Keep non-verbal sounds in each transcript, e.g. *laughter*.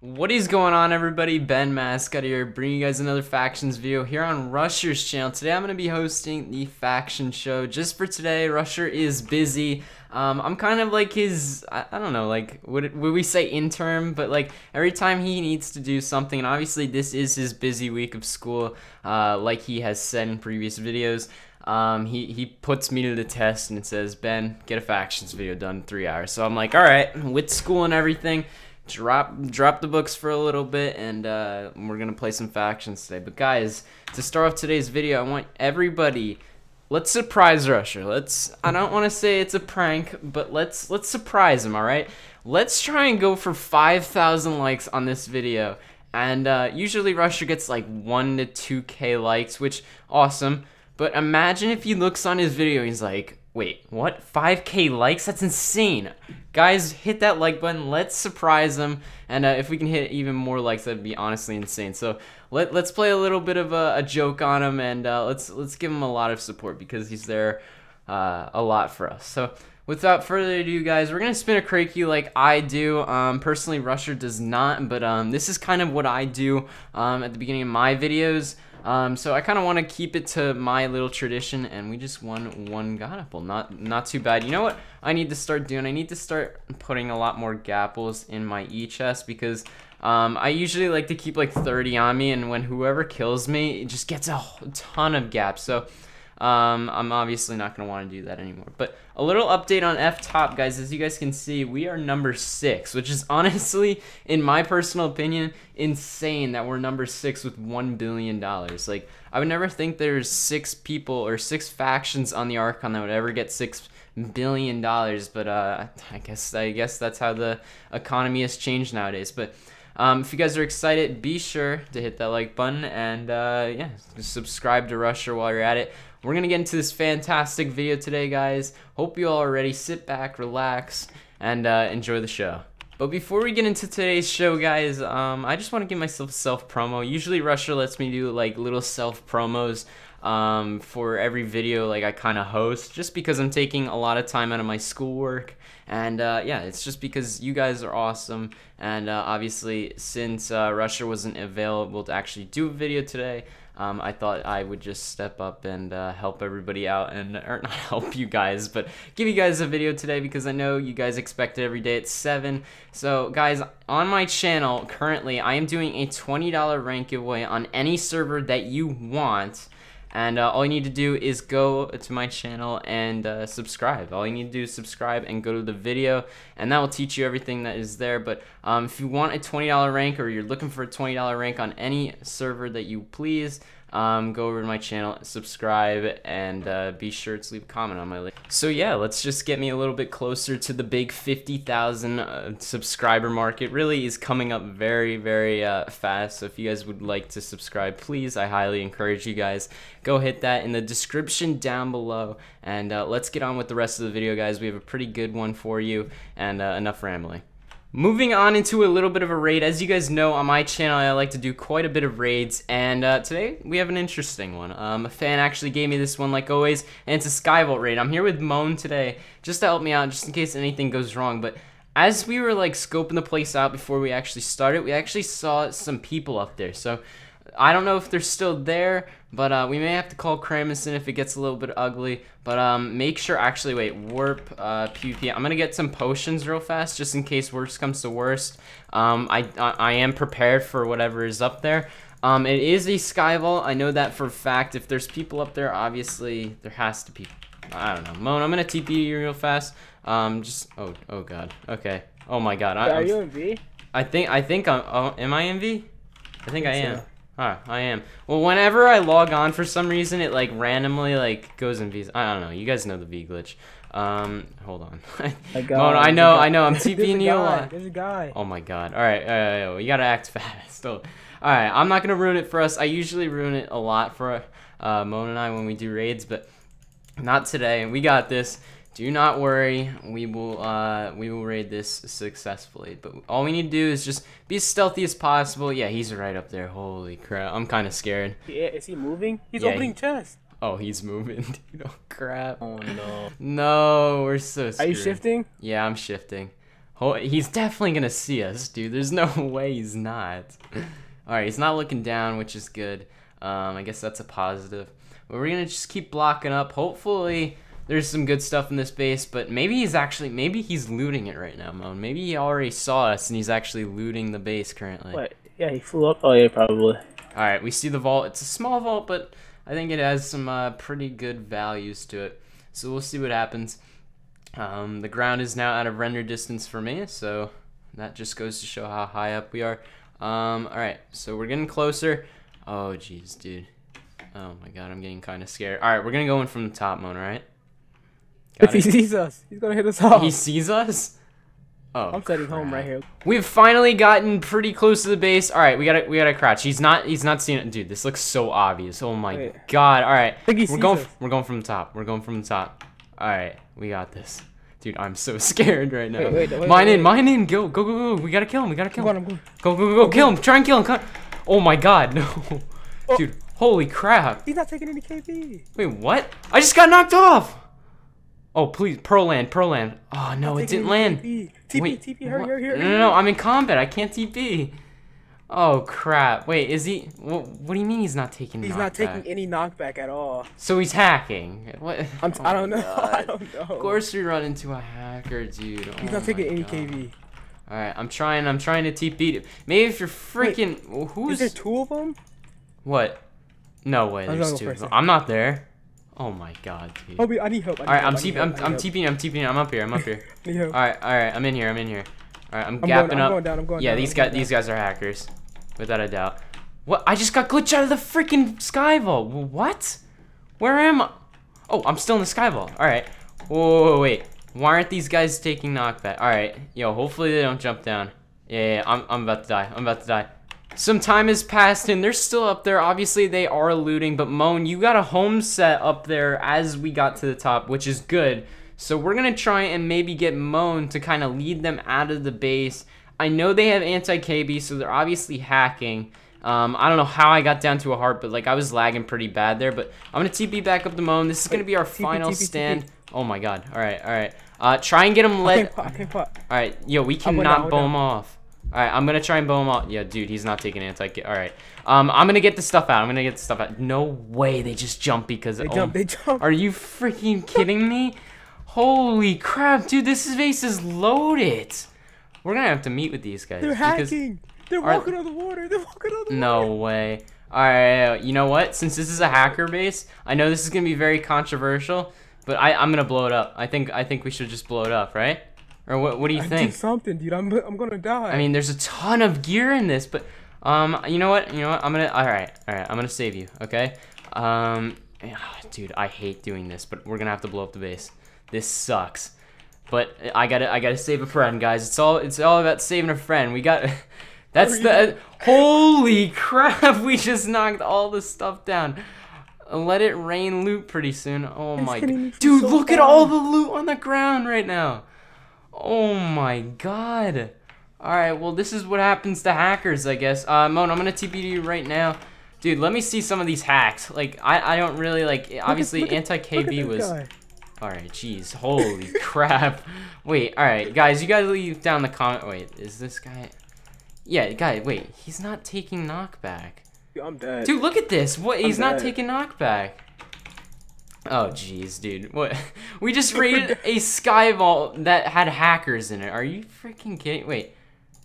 What is going on everybody? Ben Mascot here, bringing you guys another Factions video here on Rusher's channel. Today I'm going to be hosting the Faction Show. Just for today, Rusher is busy. Um, I'm kind of like his, I, I don't know, like, would, it, would we say interim? But like, every time he needs to do something, and obviously this is his busy week of school, uh, like he has said in previous videos, um, he, he puts me to the test and it says, Ben, get a Factions video done in three hours. So I'm like, alright, with school and everything, drop drop the books for a little bit and uh, we're gonna play some factions today but guys to start off today's video i want everybody let's surprise rusher let's i don't want to say it's a prank but let's let's surprise him all right let's try and go for 5000 likes on this video and uh, usually rusher gets like 1 to 2k likes which awesome but imagine if he looks on his video he's like Wait, what? 5k likes? That's insane! Guys, hit that like button, let's surprise them, and uh, if we can hit even more likes, that'd be honestly insane. So let, let's play a little bit of a, a joke on him, and uh, let's, let's give him a lot of support, because he's there uh, a lot for us. So without further ado, guys, we're going to spin a cranky like I do. Um, personally, Rusher does not, but um, this is kind of what I do um, at the beginning of my videos. Um, so I kind of want to keep it to my little tradition, and we just won one God Apple. Not not too bad. You know what I need to start doing? I need to start putting a lot more Gapples in my E chest because um, I usually like to keep like 30 on me, and when whoever kills me, it just gets a ton of gaps. So um, I'm obviously not going to want to do that anymore. But a little update on F-Top, guys. As you guys can see, we are number six, which is *laughs* honestly, in my personal opinion, insane that we're number six with $1 billion. Like, I would never think there's six people or six factions on the Archon that would ever get six billion dollars but uh, i guess i guess that's how the economy has changed nowadays but um, if you guys are excited, be sure to hit that like button and uh, yeah, subscribe to Rusher while you're at it. We're gonna get into this fantastic video today, guys. Hope you all are ready. Sit back, relax, and uh, enjoy the show. But before we get into today's show, guys, um, I just want to give myself a self promo. Usually, Rusher lets me do like little self promos um, for every video like I kind of host just because I'm taking a lot of time out of my schoolwork and uh, yeah it's just because you guys are awesome and uh, obviously since uh, Russia wasn't available to actually do a video today um, I thought I would just step up and uh, help everybody out and *laughs* or not help you guys, but give you guys a video today because I know you guys expect it every day at 7. So guys, on my channel currently, I am doing a $20 rank giveaway on any server that you want. And uh, all you need to do is go to my channel and uh, subscribe. All you need to do is subscribe and go to the video, and that will teach you everything that is there. But um, if you want a $20 rank or you're looking for a $20 rank on any server that you please, um, go over to my channel, subscribe, and uh, be sure to leave a comment on my link. So yeah, let's just get me a little bit closer to the big 50,000 uh, subscriber mark. It really is coming up very, very uh, fast. So if you guys would like to subscribe, please, I highly encourage you guys. Go hit that in the description down below, and uh, let's get on with the rest of the video, guys. We have a pretty good one for you, and uh, enough rambling. Moving on into a little bit of a raid. As you guys know, on my channel, I like to do quite a bit of raids, and uh, today we have an interesting one. Um, a fan actually gave me this one, like always, and it's a Skyvolt raid. I'm here with Moan today, just to help me out, just in case anything goes wrong, but as we were, like, scoping the place out before we actually started, we actually saw some people up there, so I don't know if they're still there, but uh, we may have to call Kramison if it gets a little bit ugly. But um, make sure, actually, wait, warp uh, PvP. I'm going to get some potions real fast just in case worst comes to worst. Um, I, I, I, am prepared for whatever is up there. Um, it is a sky vault. I know that for a fact. If there's people up there, obviously, there has to be. I don't know. Moan, I'm going to TP you real fast. Um, just, oh, oh, God. Okay. Oh, my God. I, Are you in V? I think, I think I'm, uh, oh, am I in V? I think, I, think I am. So. Ah, I am. Well, whenever I log on for some reason, it like randomly like goes in V. I don't know. You guys know the V glitch. Um, hold on. *laughs* I, got, I know, I know. I'm *laughs* TPing you. Guy, there's a guy. Oh my god. All right, all right, all right, we gotta act *laughs* fast. All right, I'm not gonna ruin it for us. I usually ruin it a lot for uh, Mona and I when we do raids, but not today. We got this. Do not worry, we will uh, we will raid this successfully. But all we need to do is just be as stealthy as possible. Yeah, he's right up there. Holy crap! I'm kind of scared. Yeah, is he moving? He's yeah, opening he... chest. Oh, he's moving, *laughs* dude. Oh crap. Oh no. No, we're so. Screwed. Are you shifting? Yeah, I'm shifting. Oh, he's definitely gonna see us, dude. There's no *laughs* way he's not. all right, he's not looking down, which is good. Um, I guess that's a positive. But we're gonna just keep blocking up. Hopefully there's some good stuff in this base, but maybe he's actually, maybe he's looting it right now, Moan. Maybe he already saw us and he's actually looting the base currently. What? Yeah, he flew up. Oh, yeah, probably. All right, we see the vault. It's a small vault, but I think it has some uh, pretty good values to it. So we'll see what happens. Um, the ground is now out of render distance for me, so that just goes to show how high up we are. Um, all right, so we're getting closer. Oh, jeez, dude. Oh my god, I'm getting kind of scared. All right, we're gonna go in from the top, Mona, right? Got if it. he sees us, he's gonna hit us off. He sees us? Oh, I'm setting home right here. We've finally gotten pretty close to the base. All right, we gotta we gotta crouch. He's not he's not seeing it, dude. This looks so obvious. Oh my Wait. god! All right, we're going us. we're going from the top. We're going from the top. All right, we got this. Dude, I'm so *laughs* scared right now. Wait, wait, wait, mine in, mine in. Go, go, go, go. We gotta kill him. We gotta kill him. go, go, go, go. Kill him. Try and kill him. Oh my god, *laughs* no. Oh. Dude, holy crap. He's not taking any KP. Wait, what? I just got knocked off. Oh, please, Pearl land, Pearl land. Oh, no, it didn't land. TP, TP, Wait, TP, hurry, hurry, hurry. No, no, no, I'm in combat. I can't TP. Oh, crap. Wait, is he... What, what do you mean he's not taking He's knockback? not taking any knockback at all. So he's hacking. What? I'm oh I don't oh know. *laughs* I don't know. Of course we run into a hacker, dude. He's oh not taking any KV. Alright, I'm trying. I'm trying to TP him. Maybe if you're freaking... Wait, who's... Is there two of them? What? No way, there's two. I'm not there. Oh my god, dude. Oh, wait, I need help. I all right, I'm, TP I'm, I'm TPing, I'm teeping, I'm up here, I'm up here. *laughs* all right, all right, I'm in here, I'm in here. All right, I'm, I'm gapping going, up. I'm going down, I'm going yeah, down, these guys, these guys are hackers, without a doubt. What? I just got glitched out of the freaking sky vault. What? Where am I? Oh, I'm still in the sky vault. All right. Whoa, whoa, whoa wait. Why aren't these guys taking knockback? All right, yo. Hopefully they don't jump down. Yeah, yeah, yeah, I'm, I'm about to die. I'm about to die. Some time has passed and they're still up there. Obviously, they are looting, but Moan, you got a home set up there as we got to the top, which is good. So we're going to try and maybe get Moan to kind of lead them out of the base. I know they have anti-KB, so they're obviously hacking. Um, I don't know how I got down to a heart, but like I was lagging pretty bad there. But I'm gonna TP back up to moan. This is gonna be our final TP, stand. TP. Oh my god! All right, all right. Uh, try and get him led. All right, yo, we cannot bomb bow him off. Alright, I'm gonna try and blow him out. Yeah, dude, he's not taking anti Alright. Um, I'm gonna get the stuff out. I'm gonna get the stuff out. No way they just jump because they oh, jump, they jump. Are you freaking kidding me? Holy crap, dude, this base is loaded. We're gonna have to meet with these guys. They're hacking. They're walking on the water. They're walking on the no water. No way. Alright, you know what? Since this is a hacker base, I know this is gonna be very controversial, but I, I'm gonna blow it up. I think I think we should just blow it up, right? Or what? What do you I think? Do something, dude. I'm, I'm gonna die. I mean, there's a ton of gear in this, but um, you know what? You know what? I'm gonna. All right, all right. I'm gonna save you. Okay. Um, ah, dude, I hate doing this, but we're gonna have to blow up the base. This sucks. But I gotta, I gotta save a friend, guys. It's all, it's all about saving a friend. We got. *laughs* That's the. Holy *laughs* crap! We just knocked all the stuff down. Let it rain loot pretty soon. Oh my god, dude! So look fun. at all the loot on the ground right now. Oh my god. Alright, well this is what happens to hackers, I guess. Uh, Moan, I'm gonna TP to you right now. Dude, let me see some of these hacks. Like, I, I don't really, like, obviously anti-KB was... Alright, jeez, holy *laughs* crap. Wait, alright, guys, you gotta leave down the comment... Wait, is this guy... Yeah, guy, wait, he's not taking knockback. I'm dead. Dude, look at this. What? I'm he's dead. not taking knockback. Oh jeez, dude. What? *laughs* We just raided a sky vault that had hackers in it. Are you freaking kidding? Wait.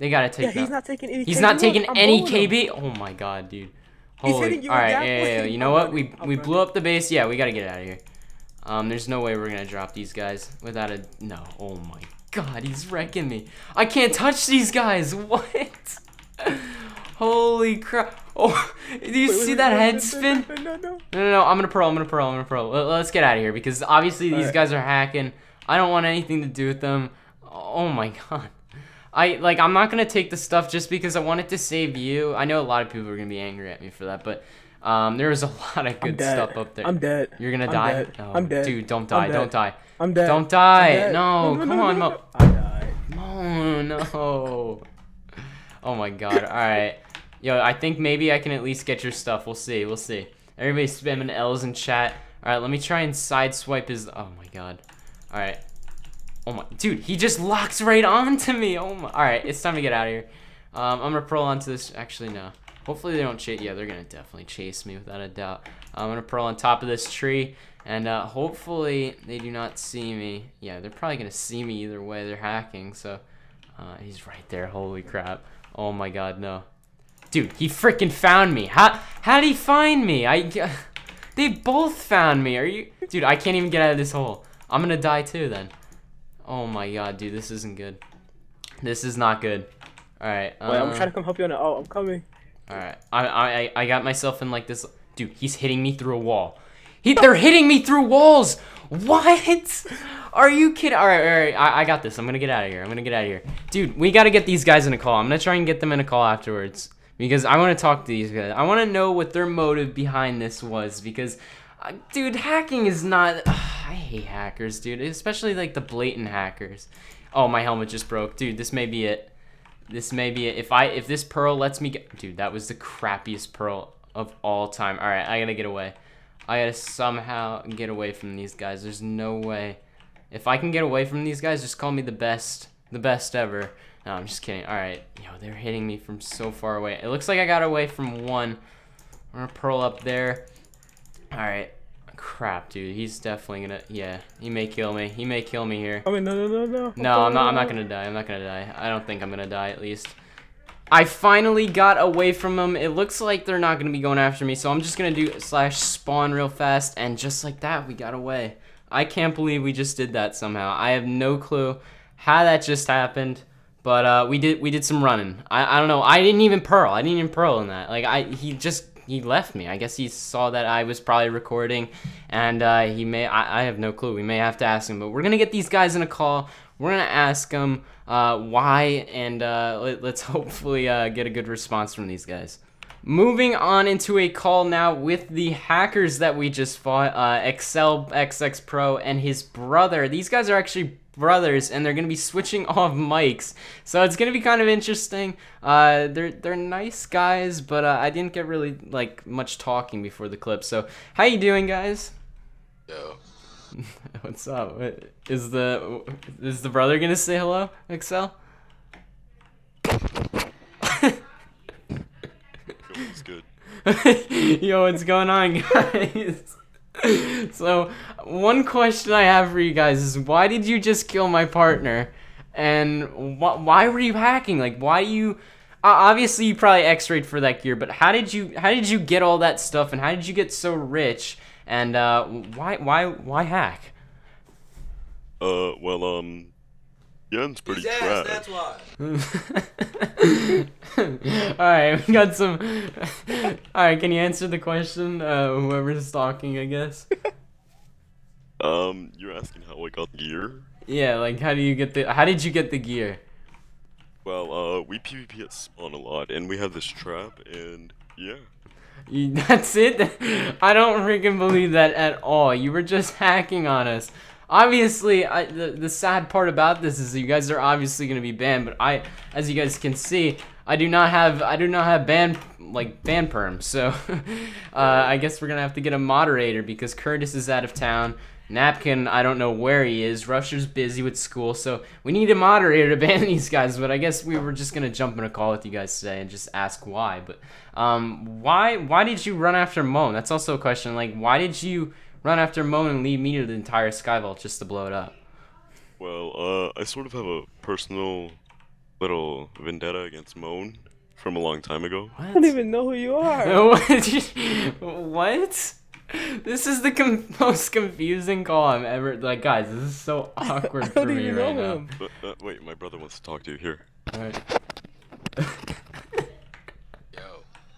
They got to take Yeah, that. he's not taking any He's KB. not taking any KB. Oh my god, dude. Holy. All right. Yeah, yeah, yeah, You know what? We we blew up the base. Yeah, we got to get out of here. Um there's no way we're going to drop these guys without a No. Oh my god, he's wrecking me. I can't touch these guys. *laughs* What? Holy crap. Oh, *laughs* do you wait, see wait, that head spin? No no, no, no, no. I'm gonna pro. I'm gonna pro. I'm gonna pro. Let's get out of here because obviously All these right. guys are hacking. I don't want anything to do with them. Oh my god. I like I'm not gonna take the stuff just because I wanted to save you. I know a lot of people are gonna be angry at me for that, but um, there was a *laughs* lot of good stuff up there. I'm dead. You're gonna I'm die. Dead. No, I'm dead. Dude, don't die. Don't die. I'm dead. Don't die. No, no, no, come on, Mo. I died. Mo, oh, no. *laughs* Oh my god. All right. Yo, I think maybe I can at least get your stuff. We'll see. We'll see. Everybody spamming L's in chat. All right, let me try and sideswipe his... Oh, my God. All right. Oh, my... Dude, he just locks right onto me. Oh, my... All right, it's time to get out of here. Um, I'm going to pearl onto this... Actually, no. Hopefully they don't chase... Yeah, they're going to definitely chase me without a doubt. Um, I'm going to pearl on top of this tree. And uh, hopefully they do not see me. Yeah, they're probably going to see me either way. They're hacking, so... Uh, he's right there. Holy crap. Oh, my God, no. Dude, he freaking found me. How how did he find me? I *laughs* they both found me. Are you Dude, I can't even get out of this hole. I'm going to die too then. Oh my god, dude, this isn't good. This is not good. All right. Um, Wait, I'm uh, trying to come help you on it. Oh, I'm coming. All right. I I I got myself in like this dude, he's hitting me through a wall. He, they're hitting me through walls. What? Are you kidding? All right, all right. I, I got this. I'm going to get out of here. I'm going to get out of here. Dude, we got to get these guys in a call. I'm going to try and get them in a call afterwards because I want to talk to these guys. I want to know what their motive behind this was because, uh, dude, hacking is not. Ugh, *sighs* I hate hackers, dude, especially like the blatant hackers. Oh, my helmet just broke, dude. This may be it. This may be it. If I if this pearl lets me get, dude, that was the crappiest pearl of all time. All right, I gotta get away. I gotta somehow get away from these guys. There's no way. If I can get away from these guys, just call me the best, the best ever. No, I'm just kidding. All right. Yo, they're hitting me from so far away. It looks like I got away from one. I'm going to pearl up there. All right. Crap, dude. He's definitely going to... Yeah, he may kill me. He may kill me here. I mean, no, no, no, no. No, I'm not, I'm not going to die. I'm not going to die. I don't think I'm going to die, at least. I finally got away from them. It looks like they're not going to be going after me, so I'm just going to do slash spawn real fast, and just like that, we got away. I can't believe we just did that somehow. I have no clue how that just happened. But uh, we did we did some running. I, I don't know. I didn't even pearl. I didn't even pearl in that. Like I he just he left me. I guess he saw that I was probably recording, and uh, he may I, I have no clue. We may have to ask him. But we're gonna get these guys in a call. We're gonna ask them uh, why, and uh, let, us *laughs* hopefully uh, get a good response from these guys. Moving on into a call now with the hackers that we just fought, uh, Excel XX Pro and his brother. These guys are actually brothers, and they're going to be switching *laughs* off mics. So it's going to be kind of interesting. Uh, they're they're nice guys, but uh, I didn't get really like much talking before the clip. So how you doing, guys? Yo. *laughs* What's up? Is the is the brother gonna say hello, Excel? *laughs* Yo, what's going on, guys? *laughs* so, one question I have for you guys is why did you just kill my partner? And wh why were you hacking? Like, why do you. Uh, obviously, you probably x-rayed for that gear, but how did you how did you get all that stuff, and how did you get so rich, and uh, why why why hack? Uh, well, um, Yen's pretty His trash. Ass, that's why. *laughs* Alright, we got some. *laughs* Alright, can you answer the question? Uh, whoever's talking, I guess. Um, you're asking how I got gear? Yeah, like how do you get the? How did you get the gear? Well, uh, we PvP at spawn a lot, and we have this trap, and yeah. You, *laughs* that's it? I don't freaking believe that at all. You were just hacking on us obviously, I, the, the sad part about this is you guys are obviously going to be banned, but I, as you guys can see, I do not have, I do not have ban, like, ban perm, so, *laughs* uh, I guess we're going to have to get a moderator because Curtis is out of town. Napkin, I don't know where he is. Rusher's busy with school, so we need a moderator to *laughs* ban these guys. But I guess we were just gonna jump in a call with you guys today and just ask why. But um, why why did you run after Moan? That's also a question. Like, why did you Run after Moan and lead me to the entire Sky Vault just to blow it up. Well, uh, I sort of have a personal little vendetta against Moan from a long time ago. What? I don't even know who you are. *laughs* what? This is the com *laughs* most confusing call I'm ever like, guys. This is so *laughs* awkward for me right now. But, uh, wait, my brother wants to talk to you here. All right.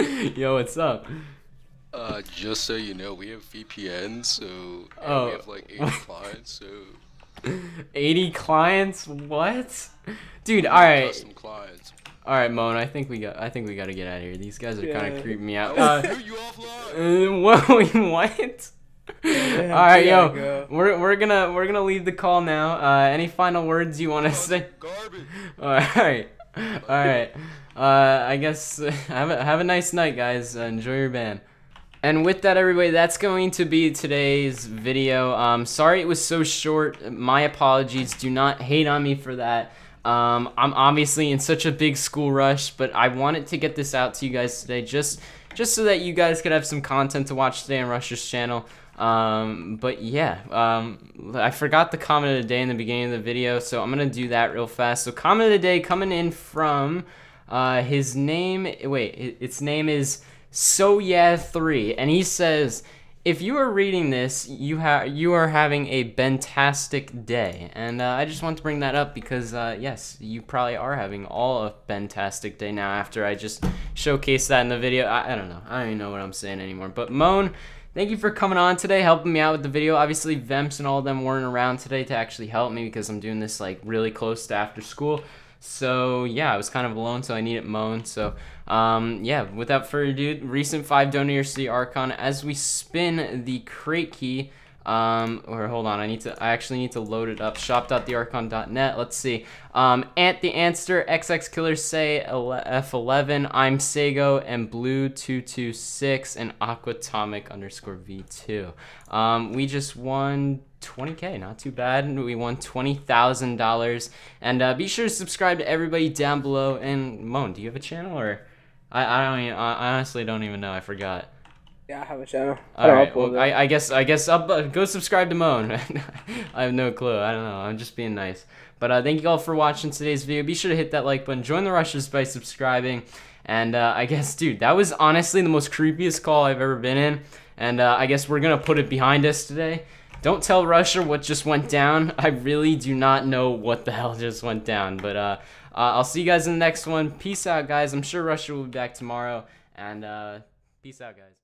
Yo. Yo, what's up? Uh, just so you know, we have VPN, so oh. we have like 80 *laughs* clients, so. 80 clients? What? Dude, alright. Custom clients. Alright, Moan, I think we got I think we gotta get out of here. These guys are yeah. kinda creeping me out. Oh, uh, you offline? Uh, *laughs* what? Yeah, All right, yo, go. we're, we're gonna we're gonna leave the call now. Uh, any final words you want to say? Garbage. *laughs* All right, all right. Uh, I guess have a have a nice night, guys. Uh, enjoy your band. And with that, everybody, that's going to be today's video. Um, sorry it was so short. My apologies. Do not hate on me for that. Um, I'm obviously in such a big school rush, but I wanted to get this out to you guys today just just so that you guys could have some content to watch today on Rush's channel. Um, but yeah, um, I forgot the comment of the day in the beginning of the video, so I'm going to do that real fast. So comment of the day coming in from uh, his name, wait, its name is so yeah, three, and he says, if you are reading this, you have you are having a fantastic day, and uh, I just want to bring that up because uh, yes, you probably are having all a fantastic day now. After I just showcased that in the video, I, I don't know, I don't even know what I'm saying anymore. But Moan, thank you for coming on today, helping me out with the video. Obviously, Vemps and all of them weren't around today to actually help me because I'm doing this like really close to after school. So yeah, I was kind of alone, so I needed Moan. So. Um, yeah, without further ado, recent five donors to the Archon as we spin the crate key. Um, or hold on, I need to, I actually need to load it up. Shop.thearchon.net, let's see. Um, Ant the Anster, XX Killer Say F11, I'm Sago, and Blue226, and Aquatomic underscore V2. Um, we just won 20k not too bad we won $20000 and uh, be sure to subscribe to everybody down below and moan do you have a channel or I, I don't even, I honestly don't even know. I forgot. Yeah, I have a channel. All right. Well, I, I guess I guess up, uh, go subscribe to Moan. *laughs* I have no clue. I don't know. I'm just being nice. But uh, thank you all for watching today's video. Be sure to hit that like button. Join the rushes by subscribing. And uh, I guess, dude, that was honestly the most creepiest call I've ever been in. And uh, I guess we're gonna put it behind us today. Don't tell Russia what just went down. I really do not know what the hell just went down. But uh, uh, I'll see you guys in the next one. Peace out, guys. I'm sure Russia will be back tomorrow. And uh, peace out, guys.